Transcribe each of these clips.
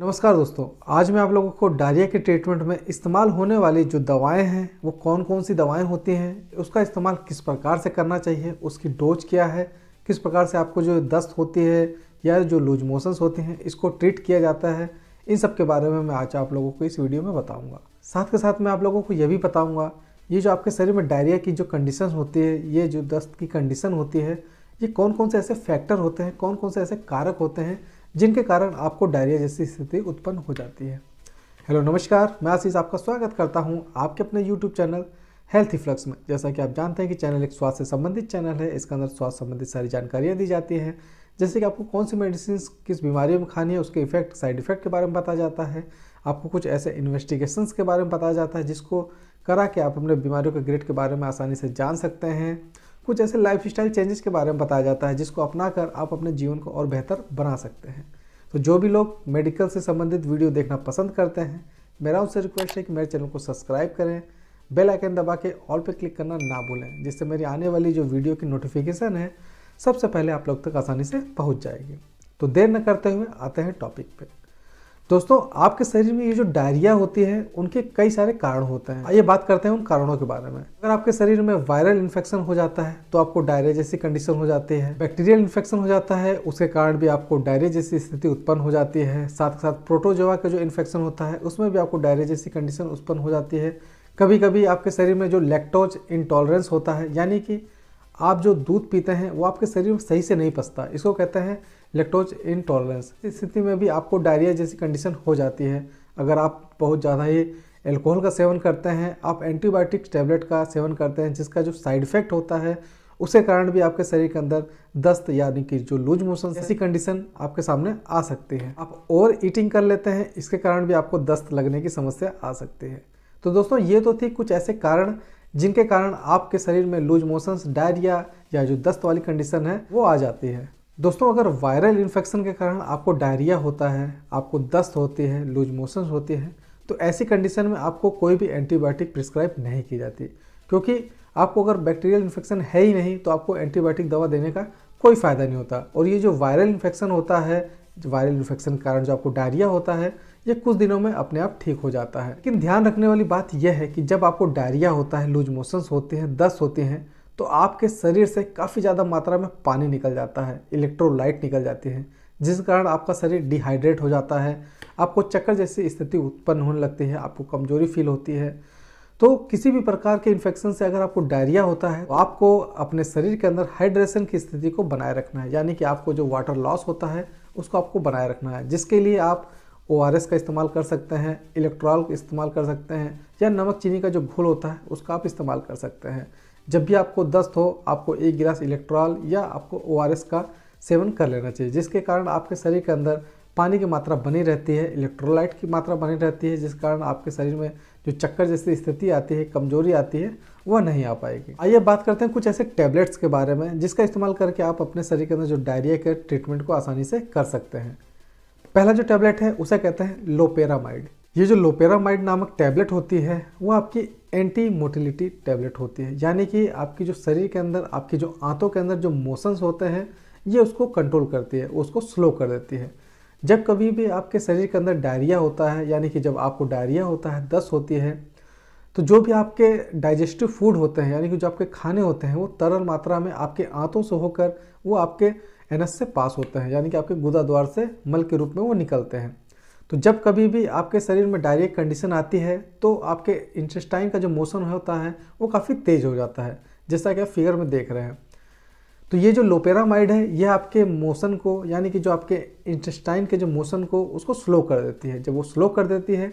नमस्कार दोस्तों आज मैं आप लोगों को डायरिया के ट्रीटमेंट में इस्तेमाल होने वाली जो दवाएं हैं वो कौन कौन सी दवाएं होती हैं उसका इस्तेमाल किस प्रकार से करना चाहिए उसकी डोज क्या है किस प्रकार से आपको जो दस्त होती है या जो लूज मोशंस होते हैं इसको ट्रीट किया जाता है इन सब के बारे में मैं आज आप लोगों को इस वीडियो में बताऊँगा साथ के साथ मैं आप लोगों को यह भी बताऊँगा ये जो आपके शरीर में डायरिया की जो कंडीशन होती है ये जो दस्त की कंडीशन होती है ये कौन कौन से ऐसे फैक्टर होते हैं कौन कौन से ऐसे कारक होते हैं जिनके कारण आपको डायरिया जैसी स्थिति उत्पन्न हो जाती है हेलो नमस्कार मैं आशीष आपका स्वागत करता हूं आपके अपने यूट्यूब चैनल हेल्थ फ्लक्स में जैसा कि आप जानते हैं कि चैनल एक स्वास्थ्य से संबंधित चैनल है इसके अंदर स्वास्थ्य संबंधित सारी जानकारियाँ दी जाती हैं जैसे कि आपको कौन सी मेडिसिन किस बीमारियों में खानी है उसके इफेक्ट साइड इफेक्ट के बारे में बताया जाता है आपको कुछ ऐसे इन्वेस्टिगेशंस के बारे में बताया जाता है जिसको करा के आप अपने बीमारियों के ग्रेड के बारे में आसानी से जान सकते हैं कुछ ऐसे लाइफ स्टाइल चेंजेस के बारे में बताया जाता है जिसको अपना कर आप अपने जीवन को और बेहतर बना सकते हैं तो जो भी लोग मेडिकल से संबंधित वीडियो देखना पसंद करते हैं मेरा उनसे रिक्वेस्ट है कि मेरे चैनल को सब्सक्राइब करें बेल आइकन दबा के ऑल पर क्लिक करना ना भूलें जिससे मेरी आने वाली जो वीडियो की नोटिफिकेशन है सबसे पहले आप लोग तक आसानी से पहुँच जाएगी तो देर न करते हुए आते हैं टॉपिक पर दोस्तों आपके शरीर में ये जो डायरिया होती है उनके कई सारे कारण होते हैं ये बात करते हैं उन कारणों के बारे में अगर आपके शरीर में वायरल इन्फेक्शन हो जाता है तो आपको डायरिया जैसी कंडीशन हो जाती है बैक्टीरियल इन्फेक्शन हो जाता है उसके कारण भी आपको डायरिया जैसी स्थिति उत्पन्न हो जाती है साथ के साथ प्रोटोजोवा का जो इन्फेक्शन होता है उसमें भी आपको डायरिया जैसी कंडीशन उत्पन्न हो जाती है कभी कभी आपके शरीर में जो लैक्टोज इंटॉलरेंस होता है यानी कि आप जो दूध पीते हैं वो आपके शरीर में सही से नहीं पसता इसको कहते हैं लेक्टोज इनटॉलरेंस इस स्थिति में भी आपको डायरिया जैसी कंडीशन हो जाती है अगर आप बहुत ज़्यादा ही एल्कोहल का सेवन करते हैं आप एंटीबायोटिक टैबलेट का सेवन करते हैं जिसका जो साइड इफेक्ट होता है उसके कारण भी आपके शरीर के अंदर दस्त यानी कि जो लूज मोशन ऐसी कंडीशन आपके सामने आ सकती है आप ओवर ईटिंग कर लेते हैं इसके कारण भी आपको दस्त लगने की समस्या आ सकती है तो दोस्तों ये तो थी कुछ ऐसे कारण जिनके कारण आपके शरीर में लूज मोशंस डायरिया या जो दस्त वाली कंडीशन है वो आ जाती है दोस्तों अगर वायरल इन्फेक्शन के कारण आपको डायरिया होता है आपको दस्त होती है लूज मोशन होती है तो ऐसी कंडीशन में आपको कोई भी एंटीबायोटिक प्रिस्क्राइब नहीं की जाती क्योंकि आपको अगर बैक्टीरियल इन्फेक्शन है ही नहीं तो आपको एंटीबायोटिक दवा देने का कोई फ़ायदा नहीं होता और ये जो वायरल इन्फेक्शन होता है वायरल इन्फेक्शन के कारण जो आपको डायरिया होता है ये कुछ दिनों में अपने आप ठीक हो जाता है लेकिन ध्यान रखने वाली बात यह है कि जब आपको डायरिया होता है लूज मोशंस होते हैं दस्त होते हैं तो आपके शरीर से काफ़ी ज़्यादा मात्रा में पानी निकल जाता है इलेक्ट्रोलाइट निकल जाती है जिस कारण आपका शरीर डिहाइड्रेट हो जाता है आपको चक्कर जैसी स्थिति उत्पन्न होने लगती है आपको कमजोरी फील होती है तो किसी भी प्रकार के इन्फेक्शन से अगर आपको डायरिया होता है तो आपको अपने शरीर के अंदर हाइड्रेशन की स्थिति को बनाए रखना है यानी कि आपको जो वाटर लॉस होता है उसको आपको बनाए रखना है जिसके लिए आप ओ का इस्तेमाल कर सकते हैं इलेक्ट्रॉल का इस्तेमाल कर सकते हैं या नमक चीनी का जो घोल होता है उसका आप इस्तेमाल कर सकते हैं जब भी आपको दस्त हो आपको एक गिलास इलेक्ट्रॉल या आपको ओ का सेवन कर लेना चाहिए जिसके कारण आपके शरीर के अंदर पानी की मात्रा बनी रहती है इलेक्ट्रोलाइट की मात्रा बनी रहती है जिस कारण आपके शरीर में जो चक्कर जैसी स्थिति आती है कमजोरी आती है वह नहीं आ पाएगी आइए बात करते हैं कुछ ऐसे टैबलेट्स के बारे में जिसका इस्तेमाल करके आप अपने शरीर के अंदर जो डायरिया के ट्रीटमेंट को आसानी से कर सकते हैं पहला जो टैबलेट है उसे कहते हैं लोपेरामाइड ये जो लोपेरामाइड नामक टैबलेट होती है वो आपकी एंटी मोटिलिटी टैबलेट होती है यानी कि आपकी जो शरीर के अंदर आपकी जो आंतों के अंदर जो मोशंस होते हैं ये उसको कंट्रोल करती है उसको स्लो कर देती है जब कभी भी आपके शरीर के अंदर डायरिया होता है यानी कि जब आपको डायरिया होता है दस होती है तो जो भी आपके डाइजेस्टिव फूड होते हैं यानी कि जो आपके खाने होते हैं वो तरल मात्रा में आपके आंतों से होकर वो आपके एनस से पास होते हैं यानी कि आपके गुदा द्वार से मल के रूप में वो निकलते हैं तो जब कभी भी आपके शरीर में डायरिया कंडीशन आती है तो आपके इंटेस्टाइन का जो मोशन होता है वो काफ़ी तेज़ हो जाता है जैसा कि आप फिगर में देख रहे हैं तो ये जो लोपेरामाइड है ये आपके मोशन को यानी कि जो आपके इंटेस्टाइन के जो मोशन को उसको स्लो कर देती है जब वो स्लो कर देती है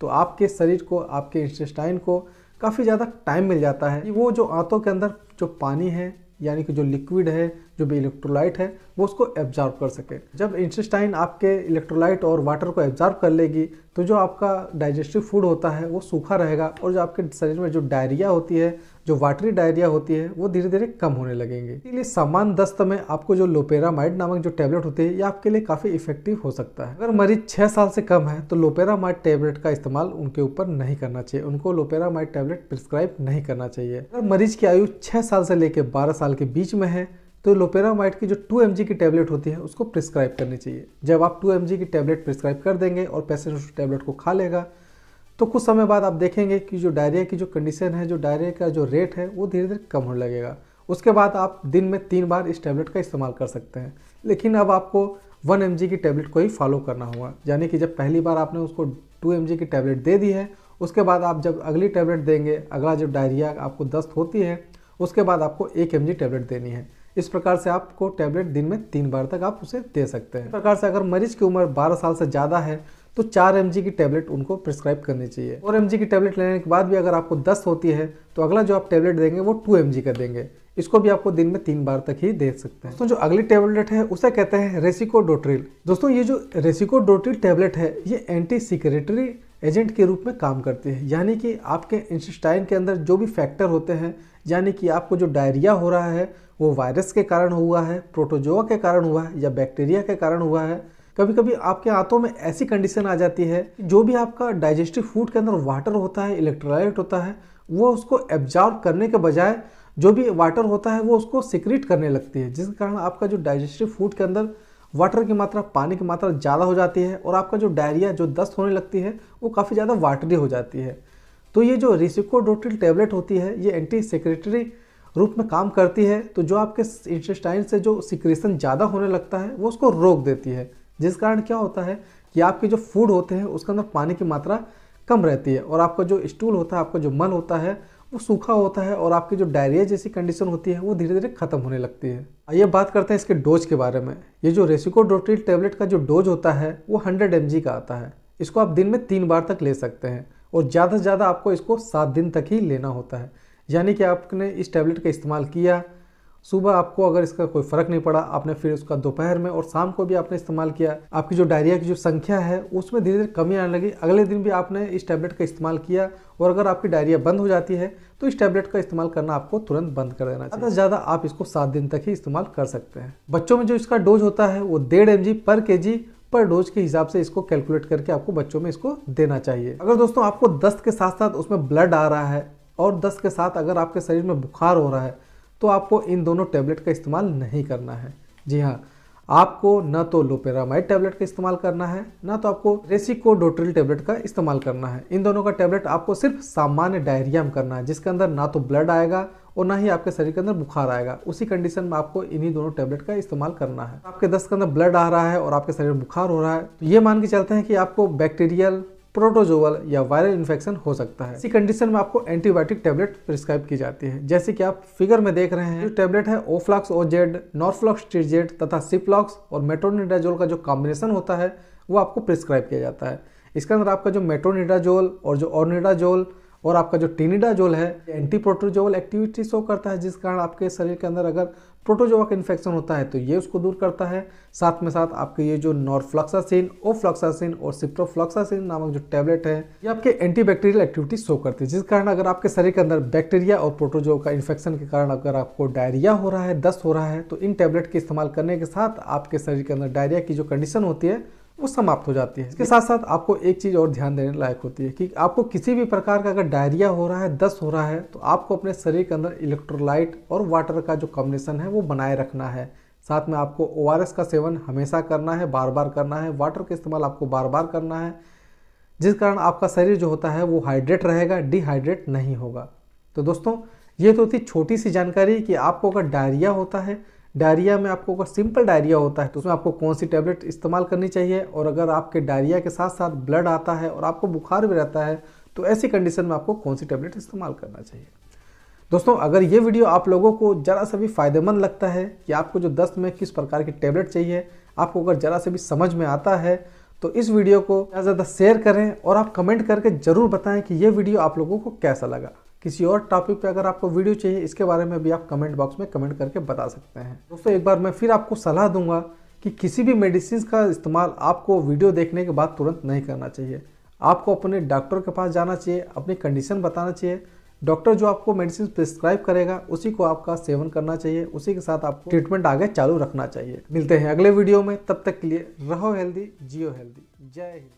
तो आपके शरीर को आपके इंटेस्टाइन को काफ़ी ज़्यादा टाइम मिल जाता है वो जो आंतों के अंदर जो पानी है यानी कि जो लिक्विड है जो भी इलेक्ट्रोलाइट है वो उसको एब्जॉर्ब कर सके जब इंसेस्टाइन आपके इलेक्ट्रोलाइट और वाटर को एब्जॉर्ब कर लेगी तो जो आपका डाइजेस्टिव फूड होता है वो सूखा रहेगा और जो आपके शरीर में जो डायरिया होती है जो वाटरी डायरिया होती है वो धीरे धीरे कम होने लगेंगे इसलिए सामान दस्त में आपको जो लोपेरामाइड नामक जो टैबलेट होती है ये आपके लिए काफ़ी इफेक्टिव हो सकता है अगर मरीज छः साल से कम है तो लोपेरामाइड टैबलेट का इस्तेमाल उनके ऊपर नहीं करना चाहिए उनको लोपेरामाइड टैबलेट प्रिस्क्राइब नहीं करना चाहिए अगर मरीज की आयु छः साल से लेकर बारह साल के बीच में है तो लोपेरामाइड की जो 2 एम की टैबलेट होती है उसको प्रिस्क्राइब करनी चाहिए जब आप 2 एम की टैबलेट प्रिस्क्राइब कर देंगे और पेशेंट उस टैबलेट को खा लेगा तो कुछ समय बाद आप देखेंगे कि जो डायरिया की जो कंडीशन है जो डायरिया का जो रेट है वो धीरे धीरे कम होने लगेगा उसके बाद आप दिन में तीन बार इस टैबलेट का इस्तेमाल कर सकते हैं लेकिन अब आपको वन एम की टैबलेट को ही फॉलो करना होगा यानी कि जब पहली बार आपने उसको टू एम की टैबलेट दे दी है उसके बाद आप जब अगली टैबलेट देंगे अगला जब डायरिया आपको दस्त होती है उसके बाद आपको एक एम टैबलेट देनी है इस प्रकार से आपको टैबलेट दिन में तीन बार तक आप उसे दे सकते हैं इस प्रकार से अगर मरीज की उम्र बारह साल से ज़्यादा है तो चार एम की टैबलेट उनको प्रिस्क्राइब करनी चाहिए और एम की टैबलेट लेने के बाद भी अगर आपको दस होती है तो अगला जो आप टैबलेट देंगे वो टू एम का देंगे इसको भी आपको दिन में तीन बार तक ही दे सकते हैं दोस्तों जो अगली टैबलेट है उसे कहते हैं रेसिकोडोट्रिल दोस्तों ये जो रेसिकोडोट्रिल टैबलेट है ये एंटी सिक्रेटरी एजेंट के रूप में काम करती है यानी कि आपके इंसिस्टाइन के अंदर जो भी फैक्टर होते हैं यानी कि आपको जो डायरिया हो रहा है वो वायरस के कारण हुआ है प्रोटोजोआ के कारण हुआ है या बैक्टीरिया के कारण हुआ है कभी कभी आपके आंतों में ऐसी कंडीशन आ जाती है जो भी आपका डाइजेस्टिव फूड के अंदर वाटर होता है इलेक्ट्रोलाइट होता है वो उसको एब्जॉर्ब करने के बजाय जो भी वाटर होता है वो उसको सिक्रीट करने लगती है जिसके कारण आपका जो डाइजेस्टिव फूड के अंदर वाटर की मात्रा पानी की मात्रा ज़्यादा हो जाती है और आपका जो डायरिया जो दस्त होने लगती है वो काफ़ी ज़्यादा वाटरी हो जाती है तो ये जो रिसिकोडोटिल टेबलेट होती है ये एंटी सेक्रेटरी रूप में काम करती है तो जो आपके इंटेस्टाइन से जो सिक्रेशन ज़्यादा होने लगता है वो उसको रोक देती है जिस कारण क्या होता है कि आपके जो फूड होते हैं उसके अंदर पानी की मात्रा कम रहती है और आपका जो स्टूल होता है आपका जो मन होता है वो सूखा होता है और आपकी जो डायरिया जैसी कंडीशन होती है वो धीरे धीरे खत्म होने लगती है आइए बात करते हैं इसके डोज के बारे में ये जो रेसिकोडोट्रिल टेबलेट का जो डोज होता है वो हंड्रेड एम का आता है इसको आप दिन में तीन बार तक ले सकते हैं और ज़्यादा से ज़्यादा आपको इसको सात दिन तक ही लेना होता है यानी कि आपने इस टैबलेट का इस्तेमाल किया सुबह आपको अगर इसका कोई फ़र्क नहीं पड़ा आपने फिर उसका दोपहर में और शाम को भी आपने इस्तेमाल किया आपकी जो डायरिया की जो संख्या है उसमें धीरे धीरे कमी आने लगी अगले दिन भी आपने इस टैबलेट का इस्तेमाल किया और अगर आपकी डायरिया बंद हो जाती है तो इस टैबलेट का इस्तेमाल करना आपको तुरंत बंद कर देना ज़्यादा से ज़्यादा आप इसको सात दिन तक ही इस्तेमाल कर सकते हैं बच्चों में जो इसका डोज होता है वो डेढ़ एम पर के पर डोज के हिसाब से इसको कैलकुलेट करके आपको बच्चों में इसको देना चाहिए अगर दोस्तों आपको दस्त के साथ साथ उसमें ब्लड आ रहा है और दस के साथ अगर आपके शरीर में बुखार हो रहा है तो आपको इन दोनों टैबलेट का इस्तेमाल नहीं करना है जी हाँ आपको न तो लोपेरामाइड टैबलेट का इस्तेमाल करना है ना तो आपको रेसिकोडोट्रिल टैबलेट का इस्तेमाल करना है इन दोनों का टैबलेट आपको सिर्फ सामान्य डायरिया में करना है जिसके अंदर ना तो ब्लड आएगा और ना ही आपके शरीर के अंदर बुखार आएगा उसी कंडीशन में आपको इन्हीं दोनों टैबलेट का इस्तेमाल करना है आपके दस्त के अंदर ब्लड आ रहा है और आपके शरीर में बुखार हो रहा है तो ये मान के चलते हैं कि आपको बैक्टीरियल प्रोटोजोअल या वायरल इन्फेक्शन हो सकता है इसी कंडीशन में आपको एंटीबायोटिक टेबलेट प्रिस्क्राइब की जाती है जैसे कि आप फिगर में देख रहे हैं जो टेबलेट है ओफ्लॉक्स ओजेड नॉर्फ्लॉक्स ट्रीजेड तथा सिप्लॉक्स और मेट्रोनिडाजोल का जो कॉम्बिनेशन होता है वो आपको प्रिस्क्राइब किया जाता है इसके अंदर आपका जो मेट्रोनिडाजोल और जो ऑर्निडाजोल और आपका जो टीनिडाजोल है एंटी प्रोटोजोल एक्टिविटी शो करता है जिस कारण आपके शरीर के अंदर अगर प्रोटोजोवा का इन्फेक्शन होता है तो ये उसको दूर करता है साथ में साथ आपके ये जो नॉरफ्लॉक्सासिन ओफ्लॉक्सासिन और सिप्रोफ्लॉक्सासिन नामक जो टैबलेट है ये आपके एंटीबैक्टीरियल एक्टिविटी शो करती है जिस कारण अगर आपके शरीर के अंदर बैक्टीरिया और प्रोटोजो का इन्फेक्शन के कारण अगर आपको डायरिया हो रहा है दस्त हो रहा है तो इन टैबलेट के इस्तेमाल करने के साथ आपके शरीर के अंदर डायरिया की जो कंडीशन होती है वो समाप्त हो जाती है इसके साथ साथ आपको एक चीज़ और ध्यान देने लायक होती है कि आपको किसी भी प्रकार का अगर डायरिया हो रहा है दस हो रहा है तो आपको अपने शरीर के अंदर इलेक्ट्रोलाइट और वाटर का जो कॉम्बिनेशन है वो बनाए रखना है साथ में आपको ओ का सेवन हमेशा करना है बार बार करना है वाटर का इस्तेमाल आपको बार बार करना है जिस कारण आपका शरीर जो होता है वो हाइड्रेट रहेगा डिहाइड्रेट नहीं होगा तो दोस्तों ये तो थी छोटी सी जानकारी कि आपको अगर डायरिया होता है डायरिया में आपको अगर सिंपल डायरिया होता है तो उसमें आपको कौन सी टैबलेट इस्तेमाल करनी चाहिए और अगर आपके डायरिया के साथ साथ ब्लड आता है और आपको बुखार भी रहता है तो ऐसी कंडीशन में आपको कौन सी टैबलेट इस्तेमाल करना चाहिए दोस्तों अगर ये वीडियो आप लोगों को ज़रा सा भी फ़ायदेमंद लगता है कि आपको जो दस्त में किस प्रकार की टैबलेट चाहिए आपको अगर ज़रा सा भी समझ में आता है तो इस वीडियो को ज़्यादा ज़्यादा शेयर करें और आप कमेंट करके ज़रूर बताएं कि ये वीडियो आप लोगों को कैसा लगा किसी और टॉपिक पे अगर आपको वीडियो चाहिए इसके बारे में भी आप कमेंट बॉक्स में कमेंट करके बता सकते हैं दोस्तों एक बार मैं फिर आपको सलाह दूंगा कि किसी भी मेडिसिन का इस्तेमाल आपको वीडियो देखने के बाद तुरंत नहीं करना चाहिए आपको अपने डॉक्टर के पास जाना चाहिए अपनी कंडीशन बताना चाहिए डॉक्टर जो आपको मेडिसिन प्रिस्क्राइब करेगा उसी को आपका सेवन करना चाहिए उसी के साथ आपको ट्रीटमेंट आगे चालू रखना चाहिए मिलते हैं अगले वीडियो में तब तक के लिए रहो हेल्दी जियो हेल्दी जय हिंद